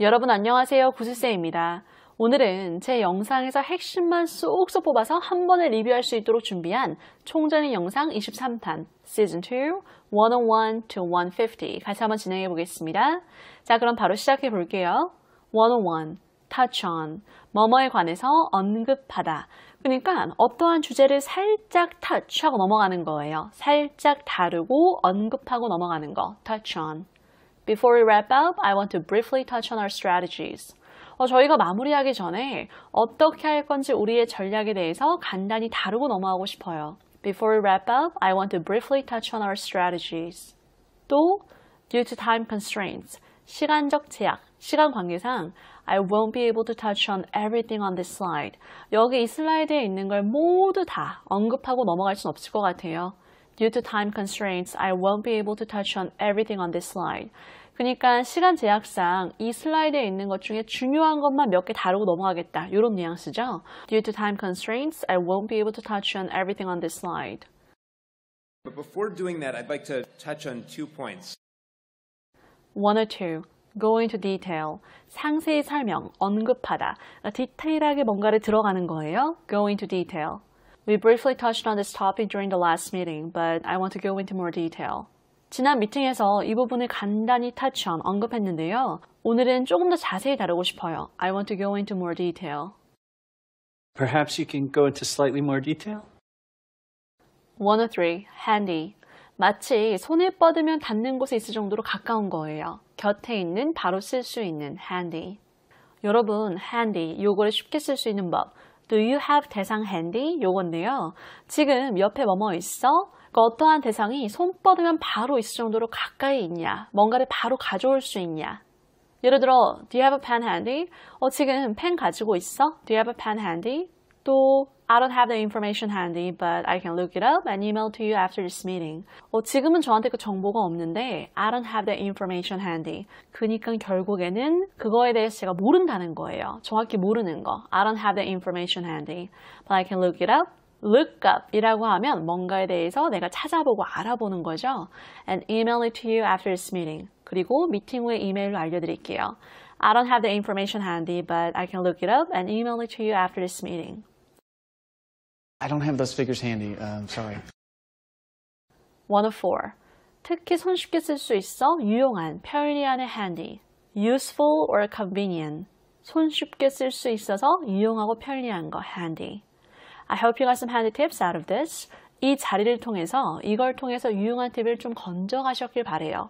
여러분 안녕하세요 구슬쌤입니다. 오늘은 제 영상에서 핵심만 쏙쏙 뽑아서 한 번에 리뷰할 수 있도록 준비한 총전의 영상 23탄 시즌2 101 to 150 같이 한번 진행해 보겠습니다. 자 그럼 바로 시작해 볼게요. 101 touch on 뭐뭐에 관해서 언급하다 그러니까 어떠한 주제를 살짝 touch하고 넘어가는 거예요. 살짝 다루고 언급하고 넘어가는 거 touch on Before we wrap up, I want to briefly touch on our strategies. 어, 저희가 마무리하기 전에 어떻게 할 건지 우리의 전략에 대해서 간단히 다루고 넘어가고 싶어요. Before we wrap up, I want to briefly touch on our strategies. 또, due to time constraints, 시간적 제약, 시간 관계상 I won't be able to touch on everything on this slide. 여기 이 슬라이드에 있는 걸 모두 다 언급하고 넘어갈 순 없을 것 같아요. Due to time constraints, I won't be able to touch on everything on this slide. 그러니까 시간 제약상 이 슬라이드에 있는 것 중에 중요한 것만 몇 개 다루고 넘어가겠다. 이런 뉘앙스죠. Due to time constraints, I won't be able to touch on everything on this slide. But before doing that, I'd like to touch on two points. One or two. Go into detail. 상세히 설명, 언급하다. 디테일하게 뭔가를 들어가는 거예요. Go into detail. We briefly touched on this topic during the last meeting, but I want to go into more detail. 지난 미팅에서 이 부분을 간단히 t o u c h on, 언급했는데요. 오늘은 조금 더 자세히 다루고 싶어요. I want to go into more detail. Perhaps you can go into slightly more detail? 103. Handy. 마치 손을 뻗으면 닿는 곳에 있을 정도로 가까운 거예요. 곁에 있는, 바로 쓸 수 있는 handy. 여러분, handy, 요거를 쉽게 쓸 수 있는 법, Do you have 대상 handy? 요건데요. 지금 옆에 뭐뭐 있어? 그 어떠한 대상이 손 뻗으면 바로 있을 정도로 가까이 있냐? 뭔가를 바로 가져올 수 있냐? 예를 들어, Do you have a pen handy? 어, 지금 펜 가지고 있어? Do you have a pen handy? 또 I don't have the information handy, but I can look it up and email to you after this meeting. 어, 지금은 저한테 그 정보가 없는데 I don't have the information handy. 그니까 결국에는 그거에 대해서 제가 모른다는 거예요. 정확히 모르는 거. I don't have the information handy, but I can look it up. look up 이라고 하면 뭔가에 대해서 내가 찾아보고 알아보는 거죠. and email it to you after this meeting. 그리고 미팅 후에 이메일로 알려드릴게요. I don't have the information handy, but I can look it up and email it to you after this meeting. I don't have those figures handy. I'm sorry. One of four. 특히 손쉽게 쓸 수 있어 유용한, 편리한의 handy. useful or convenient. 손쉽게 쓸 수 있어서 유용하고 편리한 거 handy. I hope you got some handy tips out of this. 이 자리를 통해서 이걸 통해서 유용한 팁을 좀 건져가셨길 바래요.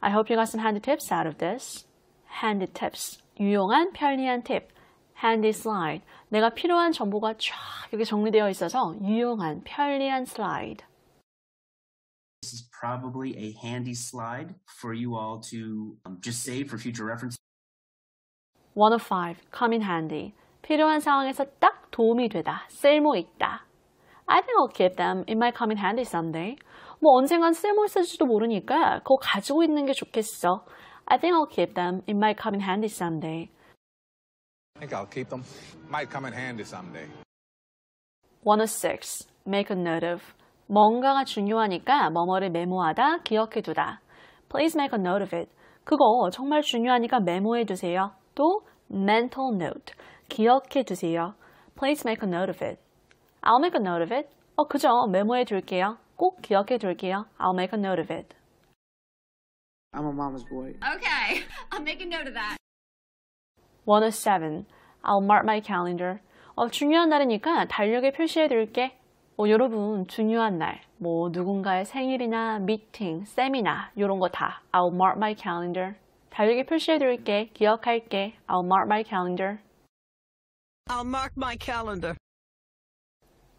I hope you got some handy tips out of this. handy tips. 유용한 편리한 팁. handy slide. 내가 필요한 정보가 쫙 이렇게 정리되어 있어서 유용한 편리한 슬라이드. This is probably a handy slide for you all to just save for future reference. One of five, come in handy. 필요한 상황에서 딱 도움이 되다, 쓸모 있다. I think I'll keep them. It might come in handy someday. 뭐 언젠간 쓸모 있을지도 모르니까 그거 가지고 있는 게 좋겠어. I think I'll keep them. It might come in handy someday. I think I'll keep them. Might come in handy someday. 106. Make a note of. 뭔가가 중요하니까 뭐뭐를 메모하다, 기억해두다. Please make a note of it. 그거 정말 중요하니까 메모해두세요. 또 mental note. 기억해두세요. Please make a note of it. I'll make a note of it. 어, 그죠. 메모해둘게요. 꼭 기억해둘게요. I'll make a note of it. I'm a mama's boy. Okay, I'll make a note of that. 107. I'll mark my calendar. 어, 중요한 날이니까 달력에 표시해 둘게. 어, 여러분 중요한 날, 뭐 누군가의 생일이나 미팅, 세미나 이런 거다 I'll mark my calendar. 달력에 표시해 둘게. 기억할게. I'll mark my calendar. I'll mark my calendar.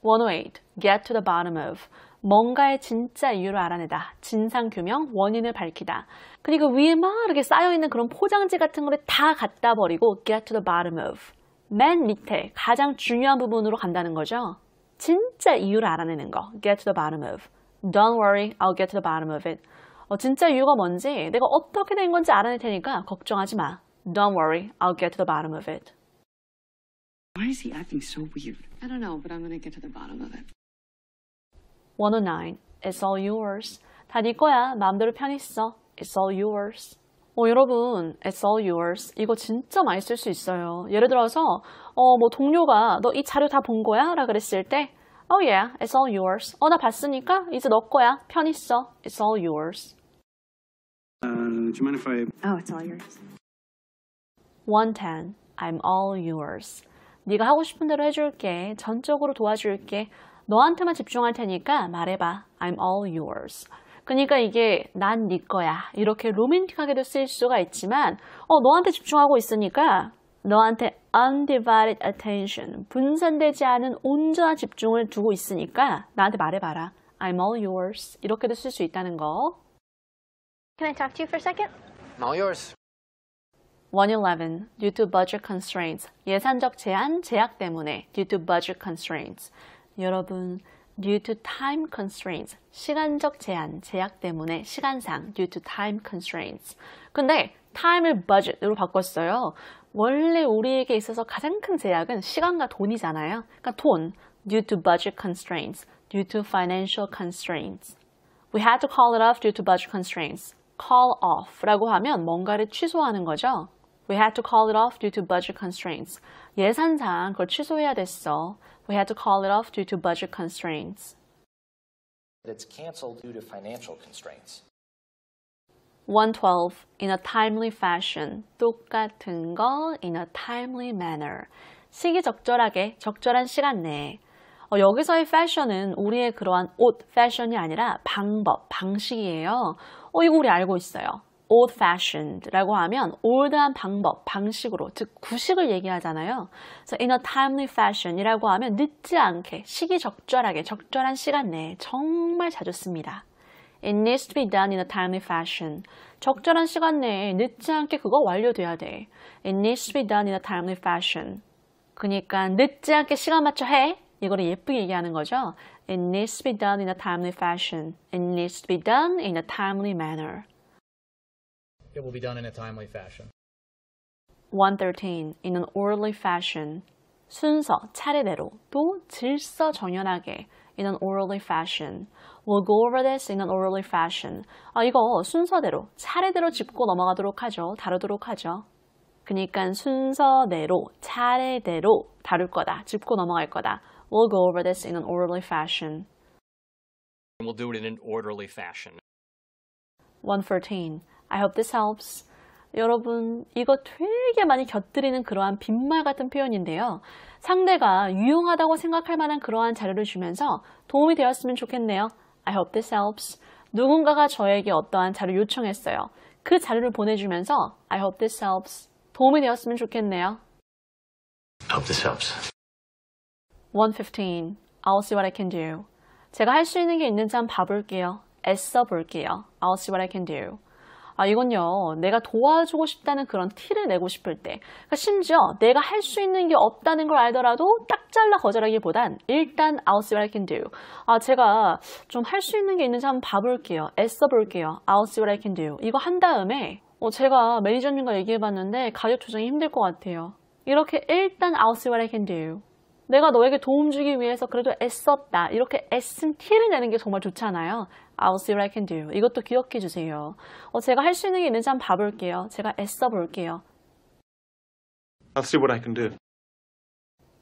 108. Get to the bottom of. 뭔가의 진짜 이유를 알아내다, 진상규명, 원인을 밝히다. 그리고 위에 막 이렇게 쌓여있는 그런 포장지 같은 거를 다 갖다 버리고 get to the bottom of. 맨 밑에 가장 중요한 부분으로 간다는 거죠. 진짜 이유를 알아내는 거, get to the bottom of. Don't worry, I'll get to the bottom of it. 어, 진짜 이유가 뭔지, 내가 어떻게 된 건지 알아낼 테니까 걱정하지 마. Don't worry, I'll get to the bottom of it. Why is he acting so weird? I don't know, but I'm gonna get to the bottom of it. 109. It's all yours. 다 네 거야. 마음대로 편히 써. It's all yours. 어, 여러분, it's all yours. 이거 진짜 많이 쓸 수 있어요. 예를 들어서, 어, 뭐, 동료가 너 이 자료 다 본 거야? 라 그랬을 때, oh yeah, it's all yours. 어, 나 봤으니까 이제 너 거야. 편히 써. It's all yours. Uh, do you mind if I... Oh, it's all yours. 110. I'm all yours. 네가 하고 싶은 대로 해줄게. 전적으로 도와줄게. 너한테만 집중할 테니까 말해봐. I'm all yours. 그러니까 이게 난 네 거야 이렇게 로맨틱하게도 쓰일 수가 있지만 어 너한테 집중하고 있으니까 너한테 undivided attention 분산되지 않은 온전한 집중을 두고 있으니까 나한테 말해봐라 I'm all yours 이렇게도 쓸 수 있다는 거 Can I talk to you for a second? I'm all yours 111 Due to budget constraints 예산적 제한, 제약 때문에 Due to budget constraints 여러분 due to time constraints 시간적 제한, 제약 때문에 시간상 due to time constraints 근데 time을 budget으로 바꿨어요 원래 우리에게 있어서 가장 큰 제약은 시간과 돈이잖아요 그러니까 돈 due to budget constraints due to financial constraints we had to call it off due to budget constraints call off라고 하면 뭔가를 취소하는 거죠 we had to call it off due to budget constraints 예산상 그걸 취소해야 됐어. We had to call it off due to budget constraints. It's canceled due to financial constraints. 112. In a timely fashion. 똑같은 거 in a timely manner. 시기적절하게 적절한 시간 내에. 어, 여기서의 f a s h i o n 은 우리의 그러한 옷 f a s h i o n 이 아니라 방법, 방식이에요. 어, 이거 우리 알고 있어요. old fashioned라고 하면 올드한 방법, 방식으로 즉 구식을 얘기하잖아요. 그래 in a timely fashion이라고 하면 늦지 않게 시기적절하게 적절한 시간 내에 정말 자주 씁니다. It needs to be done in a timely fashion. 적절한 시간 내에 늦지 않게 그거 완료돼야 돼. It needs to be done in a timely fashion. 그러니까 늦지 않게 시간 맞춰 해. 이거를 예쁘게 얘기하는 거죠. It needs to be done in a timely fashion. It needs to be done in a timely manner. it will be done in a timely fashion. 113. In an orderly fashion. 순서, 차례대로, 또 질서정연하게 in an orderly fashion. We'll go over this in an orderly fashion. 아, 이거 순서대로, 차례대로 짚고 넘어가도록 하죠. 다루도록 하죠. 그니까 순서대로, 차례대로 다룰 거다, 짚고 넘어갈 거다. We'll go over this in an orderly fashion. We'll do it in an orderly fashion. 113. I hope this helps. 여러분, 이거 되게 많이 곁들이는 그러한 빈말 같은 표현인데요. 상대가 유용하다고 생각할 만한 그러한 자료를 주면서 도움이 되었으면 좋겠네요. I hope this helps. 누군가가 저에게 어떠한 자료 요청했어요. 그 자료를 보내주면서 I hope this helps. 도움이 되었으면 좋겠네요. I Hope this helps. 115. I'll see what I can do. 제가 할 수 있는 게 있는지 한번 봐볼게요. 애써 볼게요. I'll see what I can do. 아, 이건요, 내가 도와주고 싶다는 그런 티를 내고 싶을 때, 그러니까 심지어 내가 할 수 있는 게 없다는 걸 알더라도 딱 잘라 거절하기보단 일단 I'll see what I can do. 아, 제가 좀 할 수 있는 게 있는지 한번 봐볼게요. 애써 볼게요. I'll see what I can do. 이거 한 다음에, 어, 제가 매니저님과 얘기해봤는데 가격 조정이 힘들 것 같아요. 이렇게 일단 I'll see what I can do. 내가 너에게 도움 주기 위해서 그래도 애썼다. 이렇게 애쓴 티를 내는 게 정말 좋잖아요. I'll see what I can do. 이것도 기억해 주세요. 어, 제가 할 수 있는 게 있는지 한번 봐볼게요. 제가 애써 볼게요. I'll see what I can do.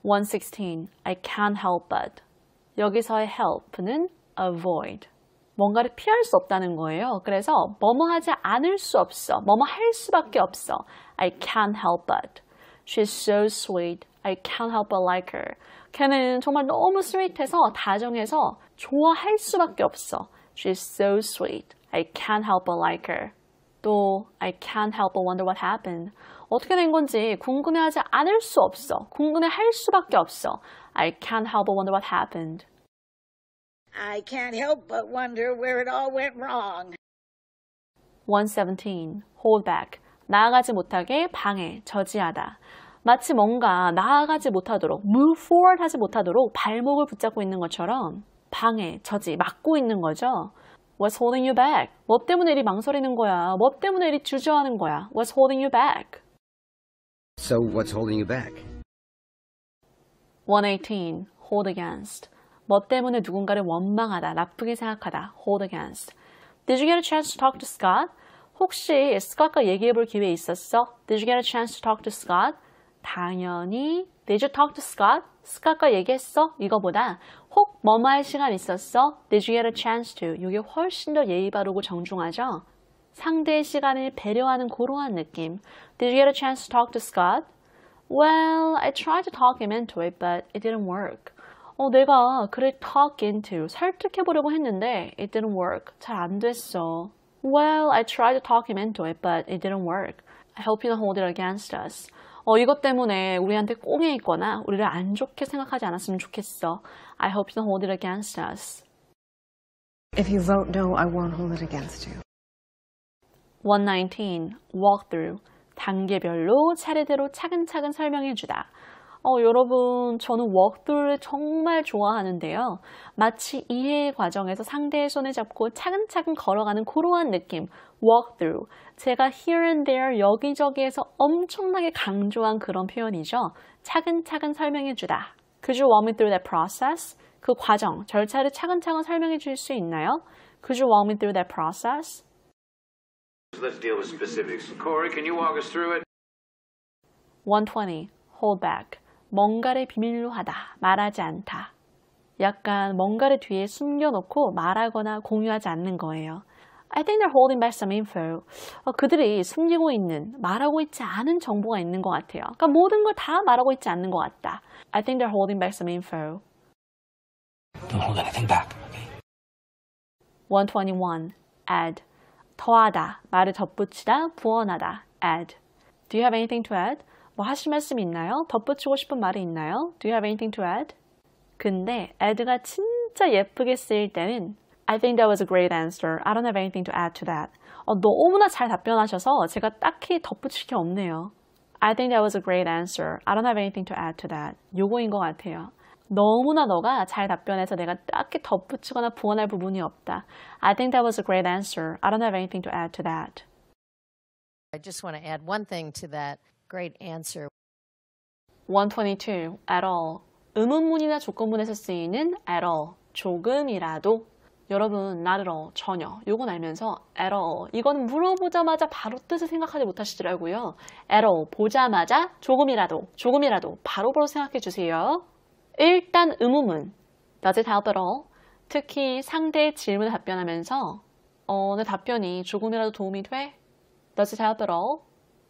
116. I can't help but. 여기서의 help는 avoid. 뭔가를 피할 수 없다는 거예요. 그래서 뭐뭐 하지 않을 수 없어. 뭐뭐 할 수밖에 없어. I can't help but. She's so sweet. I can't help but like her. 걔는 정말 너무 스윗해서 다정해서 좋아할 수밖에 없어. She's so sweet. I can't help but like her. 또 I can't help but wonder what happened. 어떻게 된 건지 궁금해하지 않을 수 없어. 궁금해할 수밖에 없어. I can't help but wonder what happened. I can't help but wonder where it all went wrong. 117. Hold back. 나아가지 못하게 방해, 저지하다. 마치 뭔가 나아가지 못하도록, move forward 하지 못하도록 발목을 붙잡고 있는 것처럼 방해, 저지, 막고 있는 거죠. What's holding you back? 뭐 때문에 이리 망설이는 거야? 뭐 때문에 이리 주저하는 거야? What's holding you back? So what's holding you back? 118. hold against. 뭐 때문에 누군가를 원망하다, 나쁘게 생각하다. hold against. Did you get a chance to talk to Scott? 혹시 스캇과 얘기해 볼 기회 있었어? Did you get a chance to talk to Scott? 당연히 Did you talk to Scott? s c o t t 과 얘기했어? 이거보다 혹 뭐뭐 할 시간 있었어? Did you get a chance to? 이게 훨씬 더 예의 바르고 정중하죠? 상대의 시간을 배려하는 고로한 느낌. Did you get a chance to talk to Scott? Well, I tried to talk him into it, but it didn't work. 어, 내가 그를 talk into 설득해보려고 했는데 it didn't work. 잘 안 됐어. Well, I tried to talk him into it, but it didn't work. I hope you don't hold it against us. 어, 이것 때문에 우리한테 꽁해 있거나 우리를 안 좋게 생각하지 않았으면 좋겠어. I hope you don't hold it against us. If you vote no, I won't hold it against you. 119. Walk through. 단계별로 차례대로 차근차근 설명해 주다. 어, 여러분, 저는 워크드루를 정말 좋아하는데요. 마치 이해 과정에서 상대의 손을 잡고 차근차근 걸어가는 그러한 느낌, 워크드루. 제가 here and there, 여기저기에서 엄청나게 강조한 그런 표현이죠. 차근차근 설명해주다. Could you walk me through that process? 그 과정, 절차를 차근차근 설명해 줄 수 있나요? Could you walk me through that process? Let's deal with specifics. Corey, can you walk us through it? 120. Hold back. 뭔가를 비밀로 하다, 말하지 않다. 약간 뭔가를 뒤에 숨겨놓고 말하거나 공유하지 않는 거예요. I think they're holding back some info. 어, 그들이 숨기고 있는, 말하고 있지 않은 정보가 있는 것 같아요. 그러니까 모든 걸 다 말하고 있지 않는 것 같다. I think they're holding back some info. Don't hold anything back. Okay. 121. Add. 더하다. 말을 덧붙이다. 부원하다. Add. Do you have anything to add? 뭐 하실 말씀 있나요? 덧붙이고 싶은 말이 있나요? Do you have anything to add? 근데 add가 진짜 예쁘게 쓰일 때는 I think that was a great answer. I don't have anything to add to that. 어, 너무나 잘 답변하셔서 제가 딱히 덧붙일 게 없네요. I think that was a great answer. I don't have anything to add to that. 요거인 것 같아요. 너무나 너가 잘 답변해서 내가 딱히 덧붙이거나 보원할 부분이 없다. I think that was a great answer. I don't have anything to add to that. I just want to add one thing to that. Great answer. 122. at all. 의문문이나 조건문에서 쓰이는 at all, 조금이라도. 여러분, not at all, 전혀. 요건 알면서 at all. 이건 물어보자마자 바로 뜻을 생각하지 못하시더라고요. at all, 보자마자 조금이라도, 조금이라도 바로바로 바로 생각해 주세요. 일단 의문문, does it help at all? 특히 상대의 질문을 답변하면서 어, 내 답변이 조금이라도 도움이 돼? does it help at all?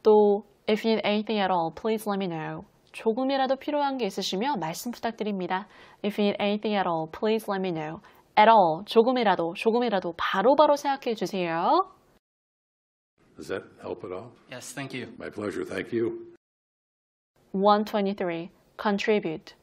또 If you need anything at all, please let me know. 조금이라도 필요한 게 있으시면 말씀 부탁드립니다. If you need anything at all, please let me know. at all, 조금이라도, 조금이라도 바로바로 바로 생각해 주세요. Does that help at all? Yes, thank you. My pleasure, thank you. 123. Contribute.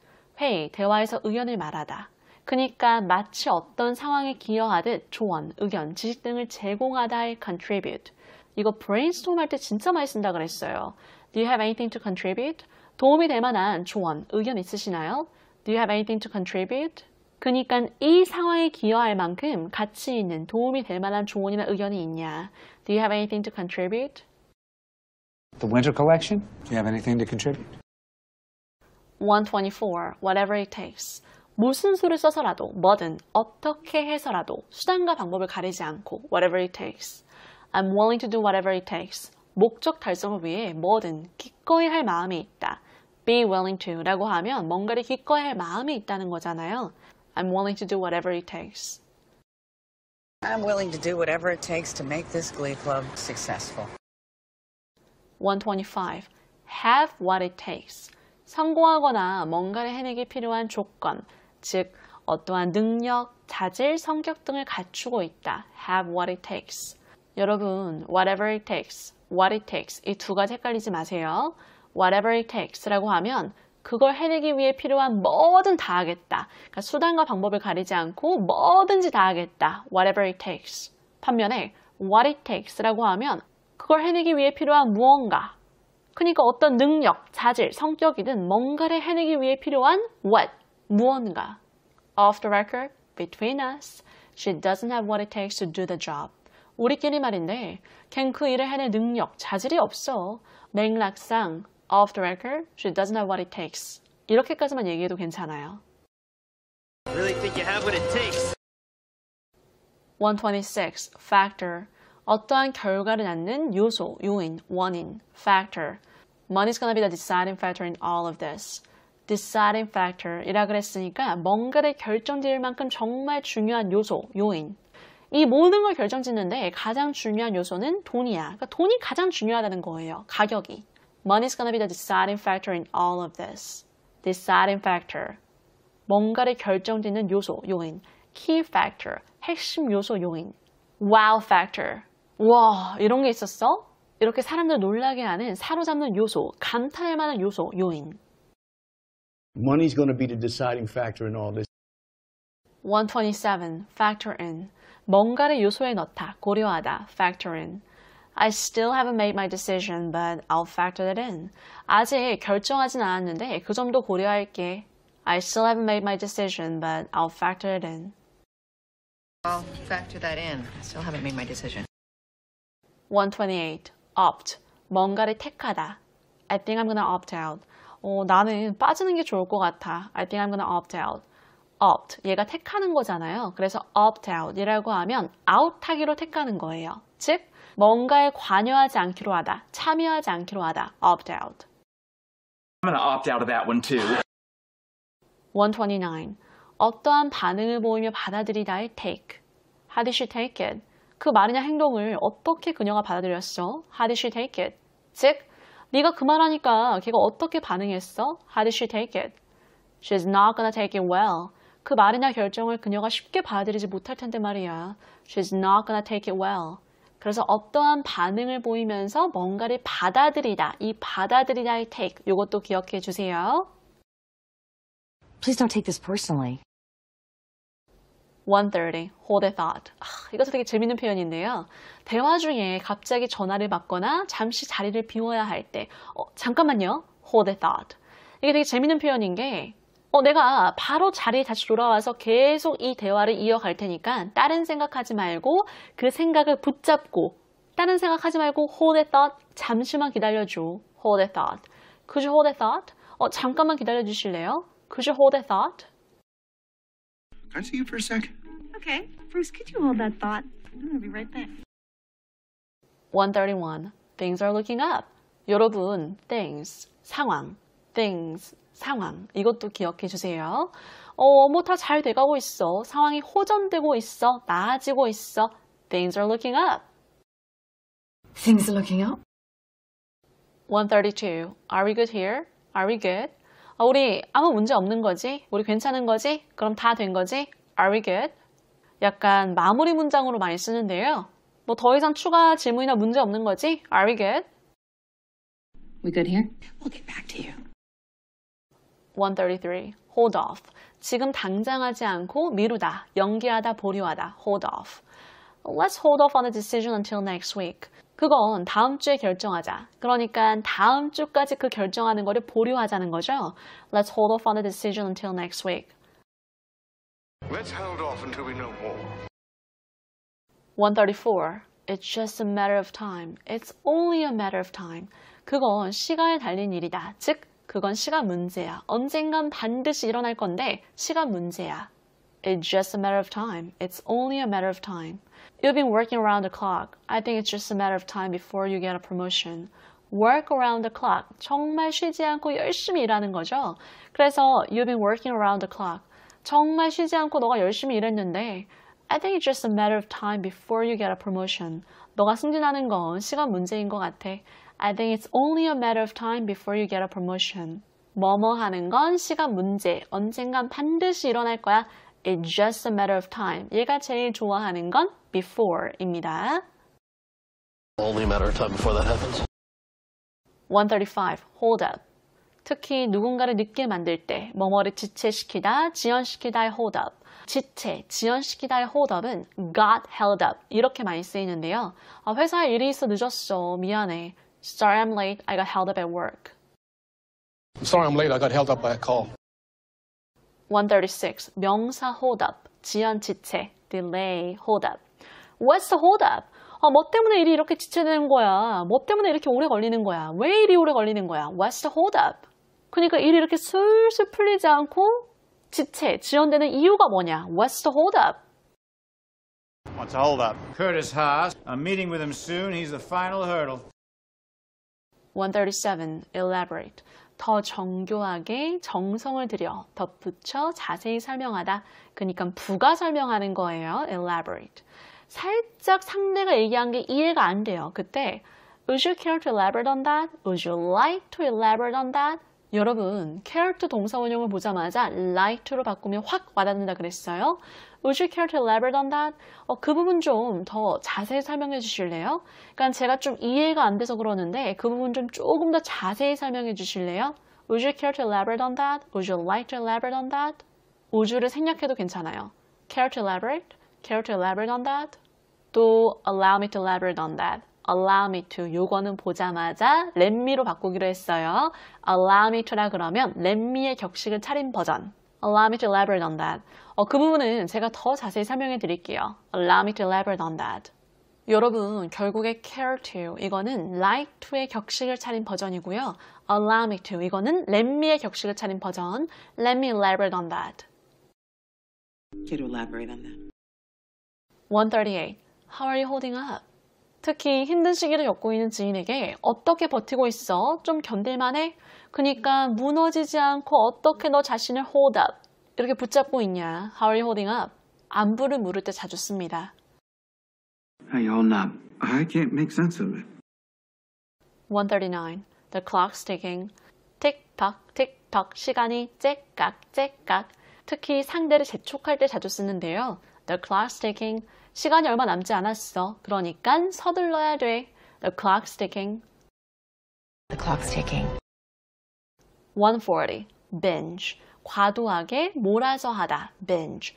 회의, 대화에서 의견을 말하다. 그니까 마치 어떤 상황에 기여하듯 조언, 의견, 지식 등을 제공하다의 contribute. 이거 브레인스톰 할때 진짜 많이 쓴다 그랬어요. Do you have anything to contribute? 도움이 될 만한 조언, 의견 있으시나요? Do you have anything to contribute? 그니까 이 상황에 기여할 만큼 가치 있는 도움이 될 만한 조언이나 의견이 있냐? Do you have anything to contribute? The winter collection? Do you have anything to contribute? 124. Whatever it takes. 무슨 수를 써서라도, 뭐든, 어떻게 해서라도, 수단과 방법을 가리지 않고, whatever it takes. I'm willing to do whatever it takes. 목적 달성을 위해 뭐든 기꺼이 할 마음이 있다. be willing to 라고 하면 뭔가를 기꺼이 할 마음이 있다는 거잖아요. I'm willing to do whatever it takes. I'm willing to do whatever it takes to make this glee club successful. 125. have what it takes. 성공하거나 뭔가를 해내기 필요한 조건, 즉 어떠한 능력, 자질, 성격 등을 갖추고 있다. have what it takes. 여러분, whatever it takes, what it takes 이 두 가지 헷갈리지 마세요. whatever it takes라고 하면 그걸 해내기 위해 필요한 뭐든 다 하겠다. 그러니까 수단과 방법을 가리지 않고 뭐든지 다 하겠다. whatever it takes. 반면에 what it takes라고 하면 그걸 해내기 위해 필요한 무언가. 그러니까 어떤 능력, 자질, 성격이든 뭔가를 해내기 위해 필요한 what, 무언가. Off the record, between us, she doesn't have what it takes to do the job. 우리끼리 말인데 캔크 n 일을 해낼 능력, 자질이 없어. 맥락상 off the record, she doesn't have what it takes. 이렇게까지만 얘기해도 괜찮아요. Really think you have what it takes. 126. Factor. 어떠한 결과를 낳는 요소, 요인, 원인, factor. Money's gonna be the deciding factor in all of this. deciding factor이라 그랬으니까 뭔가를 결정지을 만큼 정말 중요한 요소, 요인. 이 모든 걸 결정짓는데 가장 중요한 요소는 돈이야. 그러니까 돈이 가장 중요하다는 거예요. 가격이. Money's gonna be the deciding factor in all of this. Deciding factor. 뭔가를 결정짓는 요소, 요인. Key factor. 핵심 요소, 요인. Wow factor. 와, 이런 게 있었어? 이렇게 사람들 놀라게 하는 사로잡는 요소, 감탄할 만한 요소, 요인. Money's gonna be the deciding factor in all this. 127. Factor in. 뭔가를 요소에 넣다, 고려하다, factor in. I still haven't made my decision, but I'll factor that in. 아직 결정하진 않았는데 그 점도 고려할게. I still haven't made my decision, but I'll factor it in. I'll factor that in. I still haven't made my decision. 128. Opt. 뭔가를 택하다. I think I'm gonna opt out. 어, 나는 빠지는 게 좋을 것 같아. I think I'm gonna opt out. opt. 얘가 택하는 거잖아요. 그래서 opt out 이라고 하면 out 하기로 택하는 거예요. 즉, 뭔가에 관여하지 않기로 하다, 참여하지 않기로 하다, opt out. I'm gonna opt out of that one too. 129. 어떠한 반응을 보이며 받아들이다의 take. How did she take it? 그 말이나 행동을 어떻게 그녀가 받아들였어? How did she take it? 즉, 네가 그 말하니까 걔가 어떻게 반응했어? How did she take it? She's not gonna take it well. 그 말이나 결정을 그녀가 쉽게 받아들이지 못할 텐데 말이야. She's not gonna take it well. 그래서 어떠한 반응을 보이면서 뭔가를 받아들이다. 이 받아들이다의 take 이것도 기억해 주세요. Please don't take this personally. 130. Hold a thought. 아, 이것도 되게 재밌는 표현인데요. 대화 중에 갑자기 전화를 받거나 잠시 자리를 비워야 할 때, 어, 잠깐만요. Hold a thought. 이게 되게 재밌는 표현인 게 어, 내가 바로 자리에 다시 돌아와서 계속 이 대화를 이어갈 테니까 다른 생각하지 말고 그 생각을 붙잡고 다른 생각하지 말고 hold a thought 잠시만 기다려줘 hold a thought could you hold a thought? 어, 잠깐만 기다려 주실래요? could you hold a thought? Can I see you for a sec? Okay. Bruce, could you hold that thought? I'm gonna be right back. 131. Things are looking up. 여러분, things, 상황, things, 상황 이것도 기억해 주세요. 어, 뭐다잘 돼가고 있어. 상황이 호전되고 있어. 나아지고 있어. Things are looking up. Things are looking up. 132. Are we good here? Are we good? 어, 우리 아무 문제 없는 거지? 우리 괜찮은 거지? 그럼 다 된 거지? Are we good? 약간 마무리 문장으로 많이 쓰는데요. 뭐 더 이상 추가 질문이나 문제 없는 거지? Are we good? We good here? We'll get back to you. 133. hold off. 지금 당장 하지 않고 미루다, 연기하다, 보류하다. hold off. Let's hold off on the decision until next week. 그건 다음 주에 결정하자. 그러니까 다음 주까지 그 결정하는 거를 보류하자는 거죠. Let's hold off on the decision until next week. Let's hold off until we know more. 134. It's just a matter of time. It's only a matter of time. 그건 시간에 달린 일이다. 즉 그건 시간 문제야. 언젠간 반드시 일어날 건데 시간 문제야. It's just a matter of time. It's only a matter of time. You've been working around the clock. I think it's just a matter of time before you get a promotion. work around the clock. 정말 쉬지 않고 열심히 일하는 거죠. 그래서 you've been working around the clock. 정말 쉬지 않고 너가 열심히 일했는데 I think it's just a matter of time before you get a promotion. 너가 승진하는 건 시간 문제인 것 같아. I think it's only a matter of time before you get a promotion. 뭐뭐 하는 건 시간 문제, 언젠간 반드시 일어날 거야. It's just a matter of time. 얘가 제일 좋아하는 건 before입니다. Only a matter of time before that happens. 135. Hold up. 특히 누군가를 늦게 만들 때 뭐뭐를 지체시키다, 지연시키다의 hold up. 지체, 지연시키다의 hold up은 got held up 이렇게 많이 쓰이는데요. 아, 회사에 일이 있어 늦었어. 미안해. Sorry I'm late. I got held up at work. I'm sorry I'm late. I got held up by a call. 136. 명사 hold up. 지연 지체. delay hold up. What's the hold up? 아, 뭐 때문에 일이 이렇게 지체되는 거야? 뭐 때문에 이렇게 오래 걸리는 거야? 왜 일이 오래 걸리는 거야? What's the hold up? 그러니까 일이 이렇게 술술 풀리지 않고 지체, 지연되는 이유가 뭐냐? What's the hold up? What's the hold up? Curtis Haas. I'm meeting with him soon. He's the final hurdle. 137. Elaborate. 더 정교하게 정성을 들여 덧붙여 자세히 설명하다. 그러니까 부가 설명하는 거예요. Elaborate. 살짝 상대가 얘기한 게 이해가 안 돼요. 그때 Would you care to elaborate on that? Would you like to elaborate on that? 여러분, care to 동사 원형을 보자마자 like to로 바꾸면 확 와닿는다 그랬어요. Would you care to elaborate on that? 어, 그 부분 좀 더 자세히 설명해 주실래요? 그러니까 제가 좀 이해가 안 돼서 그러는데 그 부분 좀 조금 더 자세히 설명해 주실래요? Would you care to elaborate on that? Would you like to elaborate on that? would를 생략해도 괜찮아요. care to elaborate? care to elaborate on that? 또 allow me to elaborate on that. allow me to 요거는 보자마자 let me로 바꾸기로 했어요. allow me to라 그러면 let me의 격식을 차린 버전. allow me to elaborate on that. 어, 그 부분은 제가 더 자세히 설명해 드릴게요. Allow me to elaborate on that. 여러분 결국에 care to 이거는 like to의 격식을 차린 버전이고요. Allow me to 이거는 let me의 격식을 차린 버전. Let me elaborate on that. Can you elaborate on that? 138. How are you holding up? 특히 힘든 시기를 겪고 있는 지인에게 어떻게 버티고 있어? 좀 견딜만해? 그니까 무너지지 않고 어떻게 너 자신을 hold up, 이렇게 붙잡고 있냐? How are you holding up? 안부를 물을 때 자주 씁니다. Hey, hold up. I can't make sense of it. 139. The clock's ticking. 틱톡 틱톡 시간이 째깍 째깍. 특히 상대를 재촉할 때 자주 쓰는데요. The clock's ticking. 시간이 얼마 남지 않았어. 그러니까 서둘러야 돼. The clock's ticking. The clock's ticking. 140. Binge. 과도하게 몰아서 하다. binge.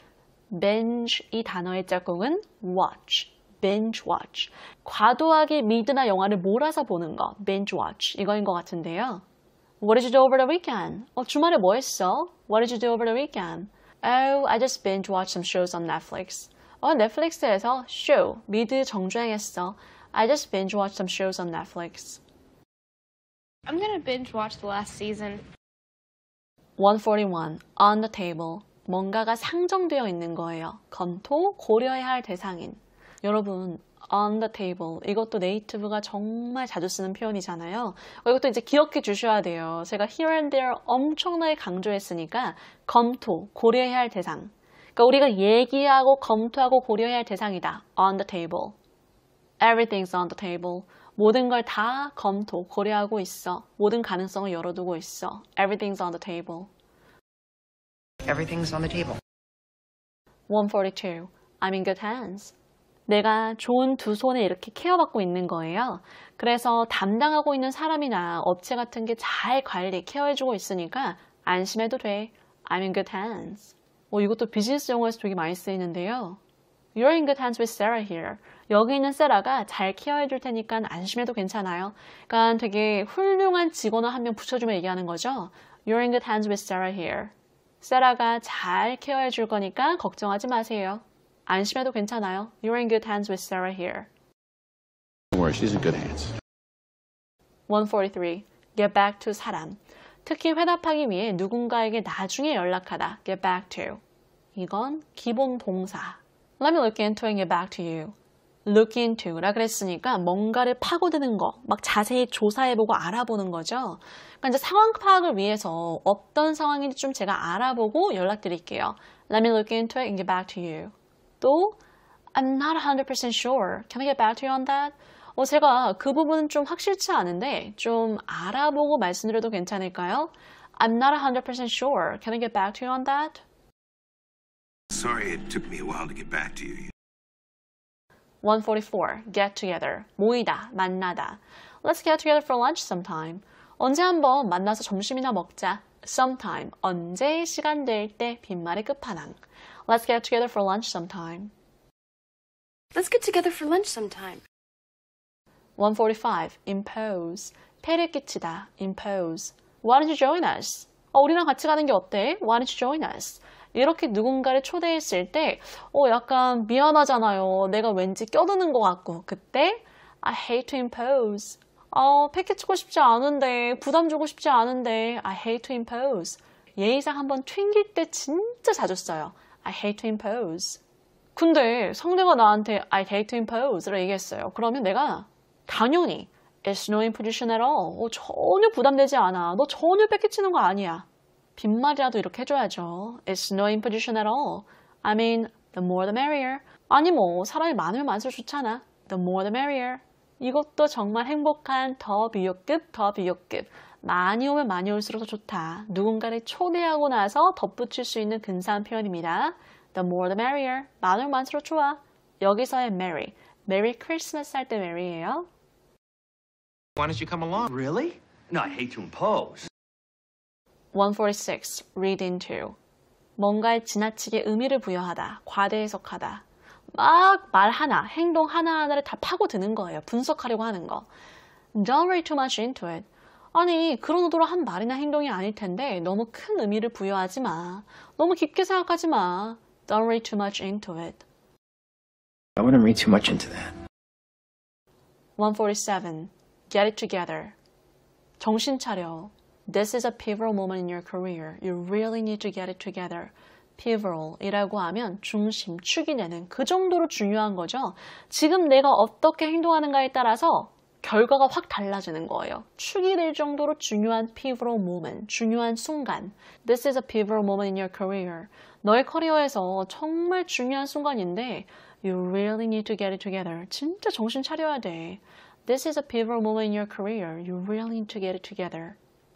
binge 이 단어의 짝꿍은 watch. binge watch. 과도하게 미드나 영화를 몰아서 보는 거. binge watch. 이거인 것 같은데요. What did you do over the weekend? 어, 주말에 뭐 했어? What did you do over the weekend? Oh, I just binge watched some shows on Netflix. 어, 넷플릭스에서 show, 미드 정주행했어. I just binge watched some shows on Netflix. I'm gonna binge watch the last season. 141. On the table. 뭔가가 상정되어 있는 거예요. 검토, 고려해야 할 대상인. 여러분, on the table. 이것도 네이티브가 정말 자주 쓰는 표현이잖아요. 어, 이것도 이제 기억해 주셔야 돼요. 제가 here and there 엄청나게 강조했으니까 검토, 고려해야 할 대상. 그러니까 우리가 얘기하고 검토하고 고려해야 할 대상이다. on the table. Everything's on the table. 모든 걸 다 검토, 고려하고 있어. 모든 가능성을 열어두고 있어. Everything's on the table. Everything's on the table. 142. I'm in good hands. 내가 좋은 두 손에 이렇게 케어받고 있는 거예요. 그래서 담당하고 있는 사람이나 업체 같은 게 잘 관리, 케어해주고 있으니까 안심해도 돼. I'm in good hands. 어, 이것도 비즈니스 용어에서 되게 많이 쓰이는데요. You're in good hands with Sarah here. 여기 있는 세라가 잘 케어해 줄 테니까 안심해도 괜찮아요. 그러니까 되게 훌륭한 직원을 한 명 붙여주면 얘기하는 거죠. You're in good hands with Sarah here. 세라가 잘 케어해 줄 거니까 걱정하지 마세요. 안심해도 괜찮아요. You're in good hands with Sarah here. Don't worry, she's in good hands. 143. Get back to 사람. 특히 회답하기 위해 누군가에게 나중에 연락하다. Get back to. 이건 기본 동사. Let me look into and get back to you. look into라 그랬으니까 뭔가를 파고드는 거, 막 자세히 조사해보고 알아보는 거죠. 그러니까 이제 상황 파악을 위해서 어떤 상황인지 좀 제가 알아보고 연락드릴게요. Let me look into it and get back to you. 또 I'm not 100% sure. Can I get back to you on that? 어, 제가 그 부분은 좀 확실치 않은데 좀 알아보고 말씀드려도 괜찮을까요? I'm not 100% sure. Can I get back to you on that? Sorry it took me a while to get back to you. 144. Get together. 모이다, 만나다. Let's get together for lunch sometime. 언제 한번 만나서 점심이나 먹자. sometime. 언제 시간 될 때 빈말의 끝판왕. Let's get together for lunch sometime. Let's get together for lunch sometime. 145. impose. 폐를 끼치다. impose. Why don't you join us? 어, 우리랑 같이 가는 게 어때? Why don't you join us? 이렇게 누군가를 초대했을 때, 어, 약간 미안하잖아요. 내가 왠지 껴드는 것 같고. 그때, I hate to impose. 어, 패키치고 싶지 않은데, 부담 주고 싶지 않은데, I hate to impose. 예의상 한번 튕길 때 진짜 자주 써요. I hate to impose. 근데 상대가 나한테 I hate to impose를 얘기했어요. 그러면 내가 당연히 It's no imposition at all. 어, 전혀 부담되지 않아. 너 전혀 뺏기치는 거 아니야. 빈말이라도 이렇게 해줘야죠. It's no imposition at all. I mean, the more the merrier. 아니 뭐 사람이 많으면 많을수록 좋잖아. The more the merrier. 이것도 정말 행복한 더 비교급, 더 비교급. 많이 오면 많이 올수록 더 좋다. 누군가를 초대하고 나서 덧붙일 수 있는 근사한 표현입니다. The more the merrier. 많으면 많을수록 좋아. 여기서의 merry. 메리 크리스마스 할때 메리예요. Why don't you come along? Really? No, I hate to impose. 146. Read into. 뭔가에 지나치게 의미를 부여하다, 과대해석하다. 막 말 하나, 행동 하나하나를 다 파고드는 거예요. 분석하려고 하는 거. Don't read too much into it. 아니, 그런 의도로 한 말이나 행동이 아닐 텐데 너무 큰 의미를 부여하지 마. 너무 깊게 생각하지 마. Don't read too much into it. I wouldn't read too much into that. 147. Get it together. 정신 차려. This is a pivotal moment in your career. You really need to get it together. pivotal이라고 하면 중심, 축이 되는 그 정도로 중요한 거죠. 지금 내가 어떻게 행동하는가에 따라서 결과가 확 달라지는 거예요. 축이 될 정도로 중요한 pivotal moment, 중요한 순간. This is a pivotal moment in your career. 너의 커리어에서 정말 중요한 순간인데 You really need to get it together. 진짜 정신 차려야 돼. This is a pivotal moment in your career. You really need to get it together.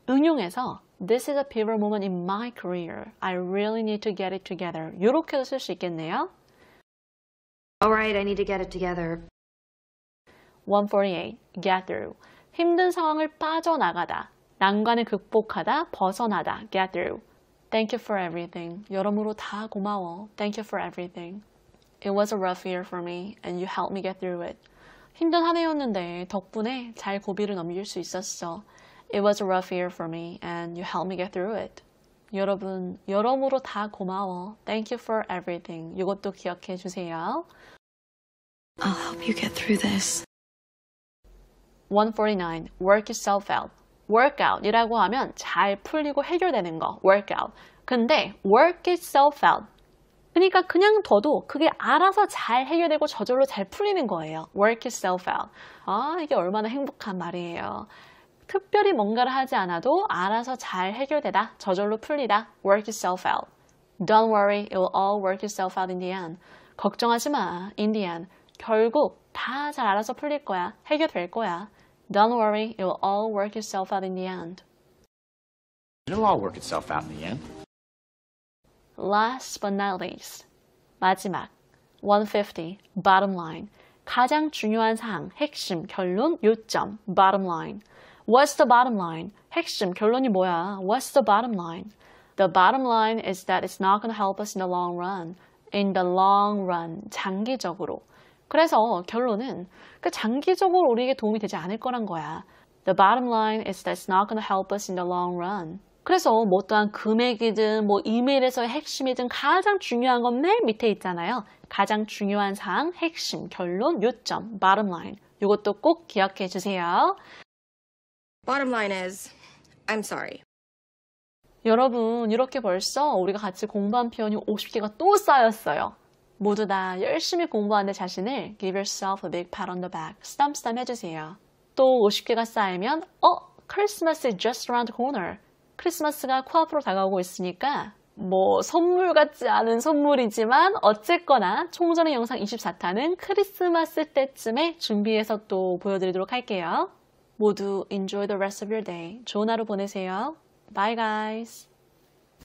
응용해서 This is a pivotal moment in my career. I really need to get it together. 이렇게도 쓸 수 있겠네요. Alright, I need to get it together. 148. Get through. 힘든 상황을 빠져나가다. 난관을 극복하다, 벗어나다. Get through. Thank you for everything. 여러모로 다 고마워. Thank you for everything. It was a rough year for me and you helped me get through it. 힘든 한 해였는데 덕분에 잘 고비를 넘길 수 있었어. It was a rough year for me and you helped me get through it. 여러분, 여러모로 다 고마워. Thank you for everything. 이것도 기억해 주세요. I'll help you get through this. 149. Work yourself out. workout이라고 하면 잘 풀리고 해결되는 거, workout. 근데 work itself out. 그러니까 그냥 둬도 그게 알아서 잘 해결되고 저절로 잘 풀리는 거예요. work itself out. 아, 이게 얼마나 행복한 말이에요. 특별히 뭔가를 하지 않아도 알아서 잘 해결되다, 저절로 풀리다, work yourself out. Don't worry, it will all work yourself out in the end. 걱정하지 마, in the end. 결국 다 잘 알아서 풀릴 거야, 해결될 거야. Don't worry, it will all work yourself out in the end. It'll all work itself out in the end. Last but not least, 마지막, 150, bottom line. 가장 중요한 사항, 핵심, 결론, 요점, bottom line. What's the bottom line? 핵심, 결론이 뭐야? What's the bottom line? The bottom line is that it's not going to help us in the long run. In the long run, 장기적으로. 그래서 결론은 그 장기적으로 우리에게 도움이 되지 않을 거란 거야. The bottom line is that it's not going to help us in the long run. 그래서 뭐 또한 금액이든 뭐 이메일에서의 핵심이든 가장 중요한 건 맨 밑에 있잖아요. 가장 중요한 사항, 핵심, 결론, 요점, bottom line. 이것도 꼭 기억해 주세요. Bottom line is, I'm sorry. 여러분, 이렇게 벌써 우리가 같이 공부한 표현이 50개가 또 쌓였어요. 모두 다 열심히 공부한 내 자신을 give yourself a big pat on the back, 쓰담쓰담 해주세요. 또 50개가 쌓이면 어? 크리스마스 is just around the corner. 크리스마스가 코앞으로 다가오고 있으니까 뭐 선물 같지 않은 선물이지만 어쨌거나 총전의 영상 24탄은 크리스마스 때쯤에 준비해서 또 보여드리도록 할게요. 모두 enjoy the rest of your day. 좋은 하루 보내세요. Bye guys.